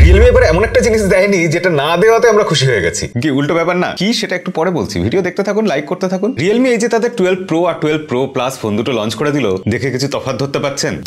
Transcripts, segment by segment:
free. Video এবার এমন একটা জিনিস দেয়নি যেটা না দেওয়াতে আমরা খুশি হয়ে গেছি কি উল্টো ব্যাপার না কি সেটা একটু পরে বলছি ভিডিও দেখতে থাকুন লাইক করতে থাকুন রিয়েলমি এই যে তাদের টুয়েলভ প্রো আর টুয়েলভ প্রো প্লাস ফোন দুটো লঞ্চ করে দিল দেখে কিছু তফাত ধরতে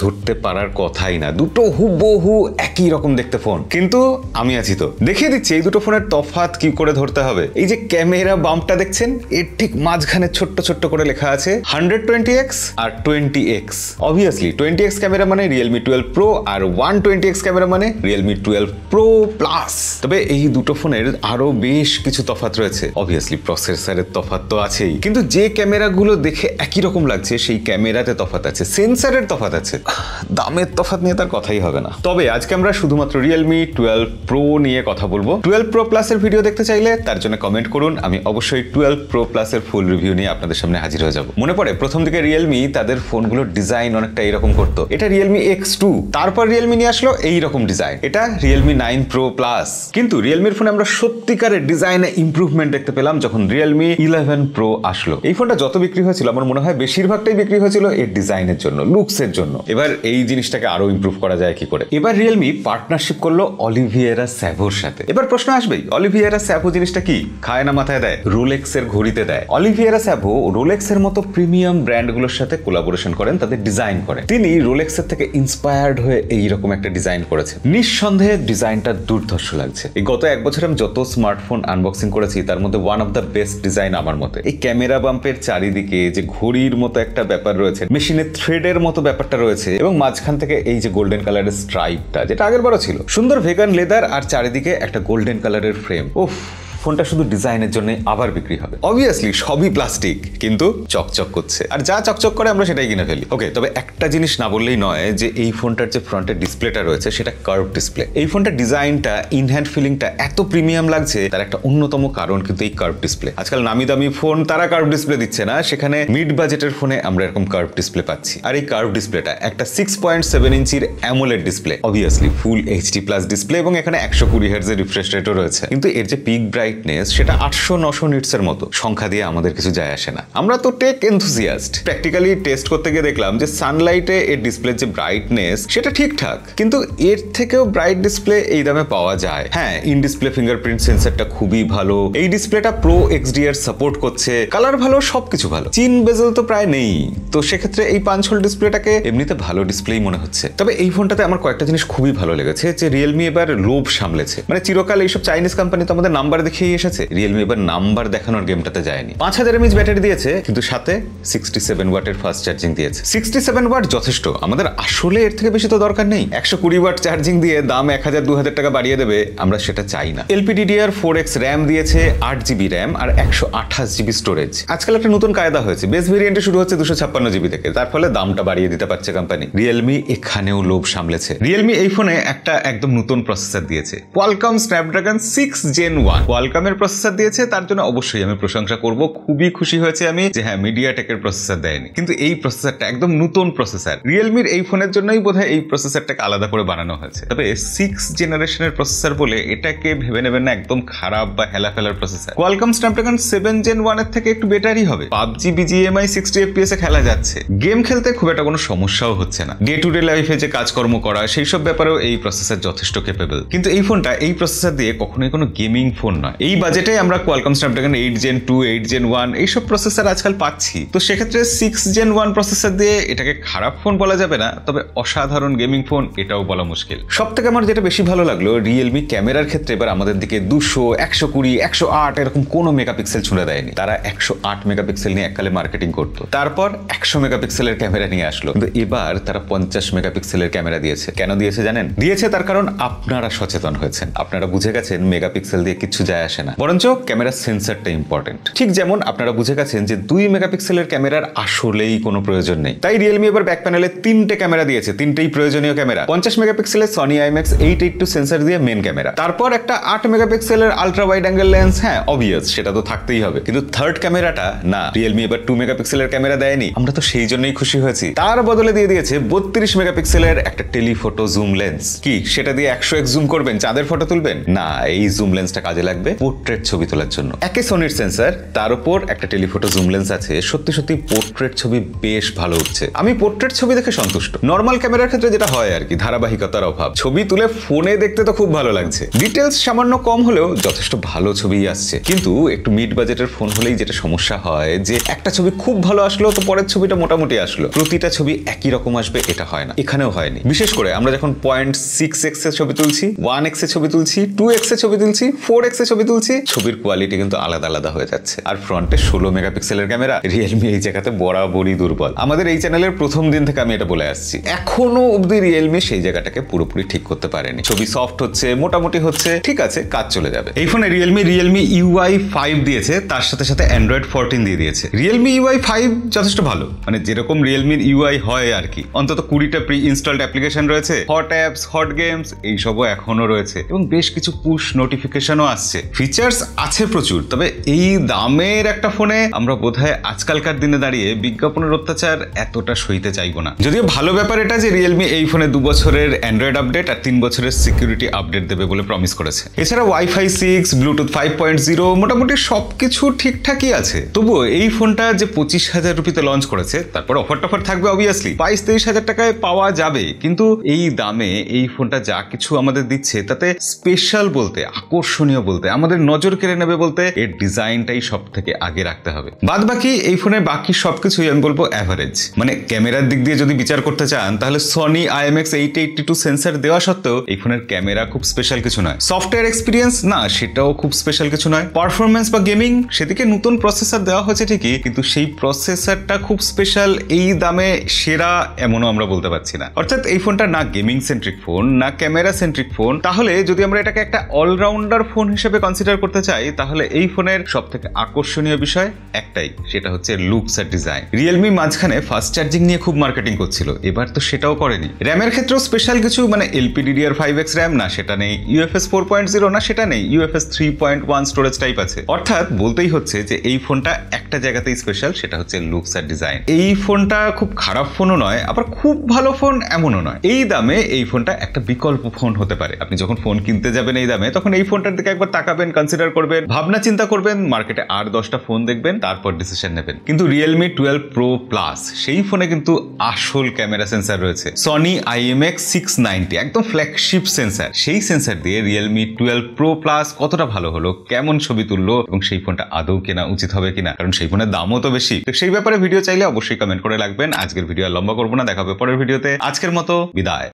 ধরতে পারার কথাই না দুটো হুবহু একই রকম দেখতে ফোন কিন্তু আমি আছি তো দেখিয়ে দিচ্ছি এই দুটো ফোনের তফাত কি করে ধরতে হবে এই যে ক্যামেরা বাম্পটা দেখছেন এর ঠিক মাঝখানে ছোট্ট ছোট্ট করে লেখা আছে হান্ড্রেড টোয়েন্টি এক্স আর twenty X obviously twenty X camera মানে রিয়েলমি টুয়েলভ প্রো আর ওয়ান টোয়েন্টি এক্স ক্যামেরা মানে Realme twelve pro pro plus তবে এই দুটো ফোনের আরও বেশ কিছু তফাত রয়েছে অবভিয়াসলি প্রসেসরের তফাত তো আছেই কিন্তু যে ক্যামেরাগুলো দেখে একই রকম লাগছে সেই ক্যামেরাতে তফাত আছে সেন্সারের তফাত আছে দামের তফাত নিয়ে তার কথাই হবে না তবে আজকে আমরা শুধুমাত্র রিয়েলমি টুয়েলভ প্রো নিয়ে কথা বলবো টুয়েলভ প্রো প্লাসের ভিডিও দেখতে চাইলে তার জন্য কমেন্ট করুন আমি অবশ্যই টুয়েলভ প্রো প্লাসের ফুল রিভিউ নিয়ে আপনাদের সামনে হাজির হয়ে যাব মনে পড়ে প্রথম দিকে রিয়েলমি তাদের ফোনগুলোর ডিজাইন অনেকটা এরকম করতো এটা রিয়েলমি এক্স টু তারপর রিয়েলমি নিয়ে আসলো এইরকম ডিজাইন এটা Realme nine nine pro plus কিন্তু রিয়েলমির ফোনে আমরা সত্যিকারের ডিজাইনে ইম্প্রুভমেন্ট দেখতে পেলাম যখন রিয়েলমি ইলেভেন প্রো আসলো এই ফোনটা যত বিক্রি হয়েছিল আমার মনে হয় বেশিরভাগটাই বিক্রি হয়েছিল এর ডিজাইনের জন্য লুকসের জন্য এবার এই জিনিসটাকে আরো ইম্প্রুভ করা যায় কি করে এবার রিয়েলমি পার্টনারশিপ করলো অলিভিয়েরা স্যাভোর সাথে এবার প্রশ্ন আসবেই অলিভিয়েরা স্যাভো জিনিসটা কি খায় না মাথায় দেয় রোলেক্সের ঘড়িতে দেয় অলিভিয়েরা স্যাভো রোলেক্সের মতো প্রিমিয়াম ব্র্যান্ডগুলোর সাথে কোলাবোরেশন করেন তাদের ডিজাইন করেন তিনি রোলেক্সের থেকে ইন্সপায়ার্ড হয়ে এইরকম একটা ডিজাইন করেছে নিঃসন্দেহে ডিজাইন ডিজাইনটা দুর্ধর্ষ লাগছে এই গত এক বছর আমি যত স্মার্টফোন আনবক্সিং করেছি তার মধ্যে one of the best design আমার মতে এই ক্যামেরা বাম্পের চারিদিকে যে ঘড়ির মতো একটা ব্যাপার রয়েছে মেশিনের থ্রেডের মতো ব্যাপারটা রয়েছে এবং মাঝখান থেকে এই যে গোল্ডেন কালারের স্ট্রাইপটা যেটা আগের বারও ছিল সুন্দর ভেগান লেদার আর চারিদিকে একটা গোল্ডেন কালারের ফ্রেম ওফ ফোনটা শুধু ডিজাইনের জন্য আবার বিক্রি হবে অবভিয়াসলি সবই প্লাস্টিক কিন্তু চকচক করছে আর যা চকচক করে আমরা সেটাই কিনে ফেলি ওকে তবে একটা জিনিস না বললেই নয় যে এই ফোনটার যে ফ্রন্টের ডিসপ্লেটা রয়েছে সেটা কার্ভ ডিসপ্লে এই ফোনটার ডিজাইনটা ইনহ্যান্ড ফিলিংটা এত প্রিমিয়াম লাগছে তার একটা অন্যতম কারণ কিন্তু এই কার্ভ ডিসপ্লে আজকাল নামি দামি ফোন তারা কার্ভ ডিসপ্লে দিচ্ছে না সেখানে মিড বাজেটের ফোনে আমরা এরকম কার্ভ ডিসপ্লে পাচ্ছি আর এই কার্ভ ডিসপ্লেটা একটা সিক্স পয়েন্ট সেভেন ইঞ্চির AMOLED display obviously full HD plus display এবং এখানে একশো কুড়ি হার্জের রিফ্রেশ রেটও রয়েছে কিন্তু এর যে পিক ব্রাইট ব্রাইটনেস সেটা আটশো নশো নিটসের মতো সংখ্যা দিয়ে আমাদের কিছু যায় আসে না আমরা তো টেক এনথুসিয়াস্ট প্র্যাকটিক্যালি টেস্ট করতে গিয়ে দেখলাম যে সানলাইটে এর ডিসপ্লের যে ব্রাইটনেস সেটা ঠিকঠাক কিন্তু এর থেকেও ব্রাইট ডিসপ্লে এই দামে পাওয়া যায় হ্যাঁ ইন ডিসপ্লে ফিঙ্গারপ্রিন্ট সেন্সারটা খুবই ভালো এই ডিসপ্লেটা প্রো এক্স এক্সডিআর সাপোর্ট করছে কালার ভালো সবকিছু ভালো চীন বেজেল তো প্রায় নেই তো সেক্ষেত্রে এই পাঁচ হোল ডিসপ্লেটাকে এমনিতে ভালো ডিসপ্লেই মনে হচ্ছে তবে এই ফোনটাতে আমার কয়েকটা জিনিস খুবই ভালো লেগেছে যে রিয়েলমি এবার লোভ সামলেছে মানে চিরকাল এইসব চাইনিজ কোম্পানি তো আমাদের নাম্বার দেখিয়ে খেয়ে এসেছে রিয়েলমি এবার নাম্বার দেখানোর গেমটাতে যায়নি পাঁচ হাজার এমএচ ব্যাটারি দিয়েছে কিন্তু সাথে সিক্সটি সেভেন ওয়াটের ফাস্ট চার্জিং দিয়েছে সিক্সটি সেভেন ওয়াট যথেষ্ট আমাদের আসলে এর থেকে বেশি তো দরকার নেই একশো কুড়ি ওয়াট চার্জিং দিয়ে দাম এক হাজার দু হাজার টাকা বাড়িয়ে দেবে আমরা সেটা চাই না এলপিডিডিআর ফোর এক্স র্যাম দিয়েছে আট জিবি র্যাম আর একশো আঠাশ জিবি স্টোরেজ আজকাল একটা নতুন কায়দা হয়েছে বেস ভেরিয়েন্টে শুরু হচ্ছে দুশো ছাপ্পান্ন জিবি থেকে তার ফলে দামটা বাড়িয়ে দিতে পারছে কোম্পানি রিয়েলমি এখানেও লোভ সামলেছে রিয়েলমি এই ফোনে একটা একদম নতুন প্রসেসর দিয়েছে Qualcomm Snapdragon six gen one Qualcomm কোয়ালকমের প্রসেসর দিয়েছে তার জন্য অবশ্যই আমি প্রশংসা করব খুবই খুশি হয়েছে আমি যে হ্যাঁ মিডিয়া টেকের প্রসেসর দেয়নি কিন্তু এই প্রসেসরটা একদম নতুন প্রসেসর রিয়েলমির এই ফোনের জন্যই বোধহয় এই প্রসেসরটাকে আলাদা করে বানানো হয়েছে তবে সিক্স জেনারেশনের প্রসেসর বলে এটাকে ভেবে নেবেন না একদম খারাপ বা হেলাফেলার processor Qualcomm Snapdragon seven gen ওয়ানের থেকে একটু বেটারই হবে পাবজি বিজিএমআই সিক্সটি এফপিএস এ খেলা যাচ্ছে গেম খেলতে খুব একটা কোনো সমস্যাও হচ্ছে না ডে টু ডে লাইফে যে কাজকর্ম করা সেই সব ব্যাপারেও এই প্রসেসর যথেষ্ট কেপেবল কিন্তু এই ফোনটা এই প্রসেসর দিয়ে কখনোই কোনো গেমিং ফোন নয় এই বাজেটে আমরা Qualcomm Snapdragon eight gen two eight gen one এইসব প্রসেসর আজকাল পাচ্ছি তো সেক্ষেত্রে সিক্স জেন ওয়ান প্রসেসর দিয়ে এটাকে খারাপ ফোন বলা যাবে না তবে অসাধারণ গেমিং ফোন এটাও বলা মুশকিল সব থেকে আমার যেটা বেশি ভালো লাগলো রিয়েলমি ক্যামেরার ক্ষেত্রে এবার আমাদের দিকে দুশো একশো কুড়ি একশো আট এরকম কোনো মেগাপিক্সেল ছুঁড়ে দেয়নি তারা একশো আট মেগাপিক্সেল নিয়ে এককালে মার্কেটিং করতো তারপর একশো মেগাপিক্সেলের ক্যামেরা নিয়ে আসলো কিন্তু এবার তারা পঞ্চাশ মেগাপিক্সেলের ক্যামেরা দিয়েছে কেন দিয়েছে জানেন দিয়েছে তার কারণ আপনারা সচেতন হয়েছেন আপনারা বুঝে গেছেন মেগাপিক্সেল দিয়ে কিছু যায় যায় আসে না বরঞ্চ ক্যামেরার সেন্সারটা ইম্পর্টেন্ট ঠিক যেমন আপনারা বুঝে গেছেন যে দুই মেগাপিক্সেলের ক্যামেরার আসলেই কোনো প্রয়োজন নেই তাই রিয়েলমি এবার ব্যাক প্যানেলে তিনটে ক্যামেরা দিয়েছে তিনটেই প্রয়োজনীয় ক্যামেরা পঞ্চাশ মেগাপিক্সেলের Sony IMX eight eight two sensor দিয়ে মেন ক্যামেরা তারপর একটা আট মেগাপিক্সেলের আলট্রা ওয়াইড অ্যাঙ্গেল লেন্স হ্যাঁ অবভিয়াস সেটা তো থাকতেই হবে কিন্তু থার্ড ক্যামেরাটা না রিয়েলমি এবার টু মেগাপিক্সেলের ক্যামেরা দেয়নি আমরা তো সেই জন্যই খুশি হয়েছি তার বদলে দিয়ে দিয়েছে বত্রিশ মেগাপিক্সেলের একটা টেলিফোটো জুম লেন্স কি সেটা দিয়ে একশো এক জুম করবেন চাঁদের ফটো তুলবেন না এই জুম লেন্সটা কাজে লাগবে পোর্ট্রেট ছবি তোলার জন্য একে সোনির সেন্সার তার উপর একটা টেলিফোটো জুম লেন্স আছে সত্যি সত্যি পোর্ট্রেট ছবি বেশ ভালো উঠছে আমি পোর্ট্রেট ছবি দেখে সন্তুষ্ট নর্মাল ক্যামেরার ক্ষেত্রে যেটা হয় আর কি ধারাবাহিকতার অভাব ছবি তুলে ফোনে দেখতে তো খুব ভালো লাগছে ডিটেলস সামান্য কম হলেও যথেষ্ট ভালো ছবি আসছে কিন্তু একটু মিড বাজেটের ফোন হলেই যেটা সমস্যা হয় যে একটা ছবি খুব ভালো আসলো তো পরের ছবিটা মোটামুটি আসলো প্রতিটা ছবি একই রকম আসবে এটা হয় না এখানেও হয়নি বিশেষ করে আমরা যখন পয়েন্ট সিক্স এক্স এর ছবি তুলছি ওয়ান এক্স এর ছবি তুলছি টু এক্স এর ছবি তুলছি ফোর এক্স এর ছবি ছবি তুলছি ছবির কোয়ালিটি কিন্তু আলাদা আলাদা হয়ে যাচ্ছে আর ফ্রন্টে ষোলো মেগাপিক্সেলের ক্যামেরা রিয়েলমি এই জায়গাতে বরাবরই দুর্বল আমাদের এই চ্যানেলের প্রথম দিন থেকে আমি এটা বলে আসছি এখনো অব্দি রিয়েলমি সেই জায়গাটাকে পুরোপুরি ঠিক করতে পারেনি ছবি সফট হচ্ছে মোটামুটি হচ্ছে ঠিক আছে কাজ চলে যাবে এই ফোনে রিয়েলমি রিয়েলমি ইউআই ফাইভ দিয়েছে তার সাথে সাথে অ্যান্ড্রয়েড ফোরটিন দিয়ে দিয়েছে রিয়েলমি ইউআই ফাইভ যথেষ্ট ভালো মানে যেরকম রিয়েলমির ইউআই হয় আর কি অন্তত কুড়িটা প্রি ইনস্টল অ্যাপ্লিকেশন রয়েছে হট অ্যাপস হট গেমস এইসবও এখনও রয়েছে এবং বেশ কিছু পুশ নোটিফিকেশনও আসছে ফিচার্স আছে প্রচুর তবে এই দামের একটা ফোনে আমরা বোধহয় আজকালকার দিনে দাঁড়িয়ে বিজ্ঞাপনের অত্যাচার এতটা সইতে চাইবো না যদিও ভালো ব্যাপার এটা যে রিয়েলমি এই ফোনে দু বছরের অ্যান্ড্রয়েড আপডেট আর তিন বছরের সিকিউরিটি আপডেট দেবে বলে প্রমিস করেছে এছাড়া wifi six Bluetooth five point zero মোটামুটি সব কিছু ঠিকঠাকই আছে তবুও এই ফোনটা যে পঁচিশ হাজার রুপিতে লঞ্চ করেছে তারপর অফার টফার থাকবে অবভিয়াসলি বাইশ তেইশ হাজার টাকায় পাওয়া যাবে কিন্তু এই দামে এই ফোনটা যা কিছু আমাদের দিচ্ছে তাতে স্পেশাল বলতে আকর্ষণীয় বলতে আমাদের নজর কেড়ে নেবে বলতে এর ডিজাইনটাই সব থেকে আগে রাখতে হবে বাদ বাকি এই ফোনে বাকি সবকিছুই আমি বলবো অ্যাভারেজ মানে ক্যামেরার দিক দিয়ে যদি বিচার করতে চান তাহলে Sony IMX eight eighty two sensor দেওয়া সত্ত্বেও এই ফোনের ক্যামেরা খুব স্পেশাল কিছু নয় সফটওয়্যার এক্সপিরিয়েন্স না সেটাও খুব স্পেশাল কিছু নয় পারফরমেন্স বা গেমিং সেদিকে নতুন প্রসেসর দেওয়া হয়েছে ঠিকই কিন্তু সেই প্রসেসরটা খুব স্পেশাল এই দামে সেরা এমনও আমরা বলতে পারছি না অর্থাৎ এই ফোনটা না গেমিং সেন্ট্রিক ফোন না ক্যামেরা সেন্ট্রিক ফোন তাহলে যদি আমরা এটাকে একটা অলরাউন্ডার ফোন হিসেবে কনসিডার করতে চাই তাহলে এই ফোনের সব থেকে আকর্ষণীয় বিষয় একটাই সেটা হচ্ছে লুকস আর ডিজাইন রিয়েলমি মাঝখানে ফাস্ট চার্জিং নিয়ে খুব মার্কেটিং করছিল এবার তো সেটাও করেনি র্যামের ক্ষেত্রেও স্পেশাল কিছু মানে এলপিডিডিআর ফাইভ এক্স র্যাম না সেটা নেই ইউএফএস ফোর পয়েন্ট জিরো না সেটা নেই UFS three point one storage type আছে অর্থাৎ বলতেই হচ্ছে যে এই ফোনটা একটা জায়গাতেই স্পেশাল সেটা হচ্ছে লুকস আর ডিজাইন এই ফোনটা খুব খারাপ ফোনও নয় আবার খুব ভালো ফোন এমনও নয় এই দামে এই ফোনটা একটা বিকল্প ফোন হতে পারে আপনি যখন ফোন কিনতে যাবেন এই দামে তখন এই ফোনটার দিকে একবার তাকাবেন করবেন কনসিডার করবেন ভাবনা চিন্তা করবেন মার্কেটে আর দশটা ফোন দেখবেন তারপর ডিসিশন নেবেন কিন্তু রিয়েলমি টুয়েলভ প্রো প্লাস সেই ফোনে কিন্তু আসল ক্যামেরা সেন্সার রয়েছে সনি আইএমএক্স সিক্স নাইনটি একদম ফ্ল্যাগশিপ সেন্সার সেই সেন্সার দিয়ে রিয়েলমি টুয়েলভ প্রো প্লাস কতটা ভালো হলো কেমন ছবি তুললো এবং সেই ফোনটা আদৌ কেনা উচিত হবে কিনা কারণ সেই ফোনের দামও তো বেশি তো সেই ব্যাপারে ভিডিও চাইলে অবশ্যই কমেন্ট করে রাখবেন আজকের ভিডিও লম্বা করবো না দেখাবে পরের ভিডিওতে আজকের মতো বিদায়